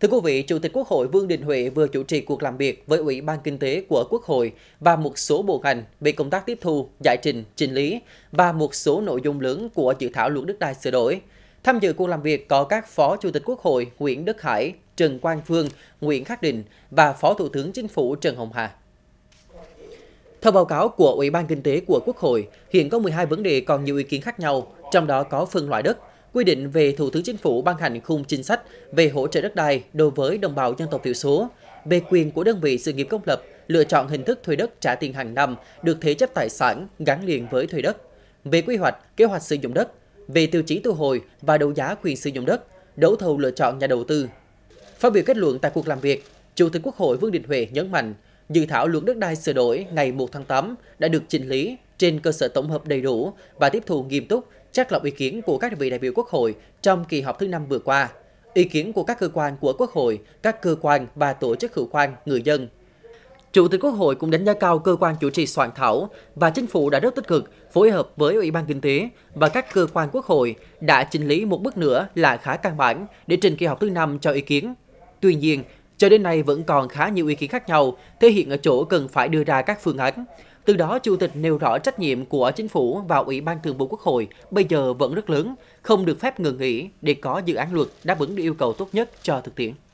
Thưa quý vị, Chủ tịch Quốc hội Vương Đình Huệ vừa chủ trì cuộc làm việc với Ủy ban Kinh tế của Quốc hội và một số bộ ngành về công tác tiếp thu, giải trình, trình lý và một số nội dung lớn của dự thảo luật đất đai sửa đổi. Tham dự cuộc làm việc có các Phó Chủ tịch Quốc hội Nguyễn Đức Hải, Trần Quang Phương, Nguyễn Khắc Định và Phó Thủ tướng Chính phủ Trần Hồng Hà. Theo báo cáo của Ủy ban Kinh tế của Quốc hội, hiện có 12 vấn đề còn nhiều ý kiến khác nhau, trong đó có phân loại đất, quy định về Thủ tướng Chính phủ ban hành khung chính sách về hỗ trợ đất đai đối với đồng bào dân tộc thiểu số, về quyền của đơn vị sự nghiệp công lập lựa chọn hình thức thuê đất trả tiền hàng năm được thế chấp tài sản gắn liền với thuê đất, về quy hoạch, kế hoạch sử dụng đất, về tiêu chí thu hồi và đấu giá quyền sử dụng đất, đấu thầu lựa chọn nhà đầu tư. Phát biểu kết luận tại cuộc làm việc, Chủ tịch Quốc hội Vương Đình Huệ nhấn mạnh, dự thảo luật đất đai sửa đổi ngày 1 tháng 8 đã được chỉnh lý trên cơ sở tổng hợp đầy đủ và tiếp thu nghiêm túc, chắc lọc ý kiến của các vị đại biểu Quốc hội trong kỳ họp thứ năm vừa qua, ý kiến của các cơ quan của Quốc hội, các cơ quan và tổ chức hữu quan người dân. Chủ tịch Quốc hội cũng đánh giá cao cơ quan chủ trì soạn thảo và chính phủ đã rất tích cực phối hợp với Ủy ban Kinh tế và các cơ quan Quốc hội đã chỉnh lý một bước nữa là khá căn bản để trình kỳ họp thứ năm cho ý kiến. Tuy nhiên, cho đến nay vẫn còn khá nhiều ý kiến khác nhau, thể hiện ở chỗ cần phải đưa ra các phương án. Từ đó, Chủ tịch nêu rõ trách nhiệm của Chính phủ và Ủy ban Thường vụ Quốc hội bây giờ vẫn rất lớn, không được phép ngừng nghỉ để có dự án luật đáp ứng được yêu cầu tốt nhất cho thực tiễn.